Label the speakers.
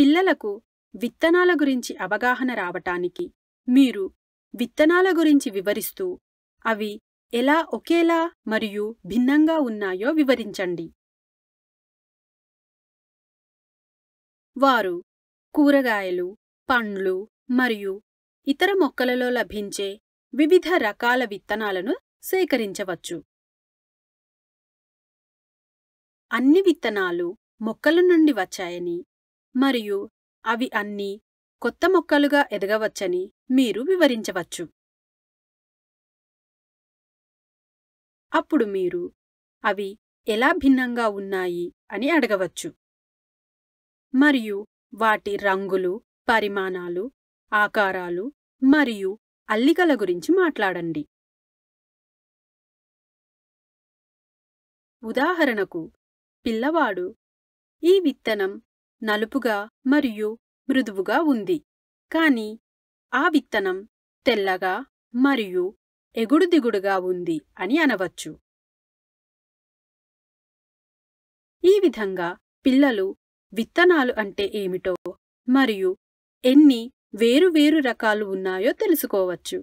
Speaker 1: పిల్లలకు విత్తనాల గురించి అవగాహన రావటానికి మీరు విత్తనాల గురించి వివరిస్తూ అవి ఎలా ఒకేలా మరియు భిన్నంగా ఉన్నాయో వివరించండి వారు కూరగాయలు పండ్లు మరియు ఇతర మొక్కలలో లభించే వివిధ రకాల విత్తనాలను సేకరించవచ్చు అన్ని విత్తనాలు మొక్కల నుండి వచ్చాయని మరియు అవి అన్నీ కొత్త మొక్కలుగా ఎదగవచ్చని మీరు వివరించవచ్చు అప్పుడు మీరు అవి ఎలా భిన్నంగా ఉన్నాయి అని అడగవచ్చు మరియు వాటి రంగులు పరిమాణాలు ఆకారాలు మరియు అల్లికల గురించి మాట్లాడండి ఉదాహరణకు పిల్లవాడు ఈ విత్తనం నలుపుగా మరియు మృదువుగా ఉంది కాని ఆ విత్తనం తెల్లగా మరియు ఎగుడుదిగుడుగా ఉంది అని అనవచ్చు ఈ విధంగా పిల్లలు విత్తనాలు అంటే ఏమిటో మరియు ఎన్ని వేరు వేరు రకాలు ఉన్నాయో తెలుసుకోవచ్చు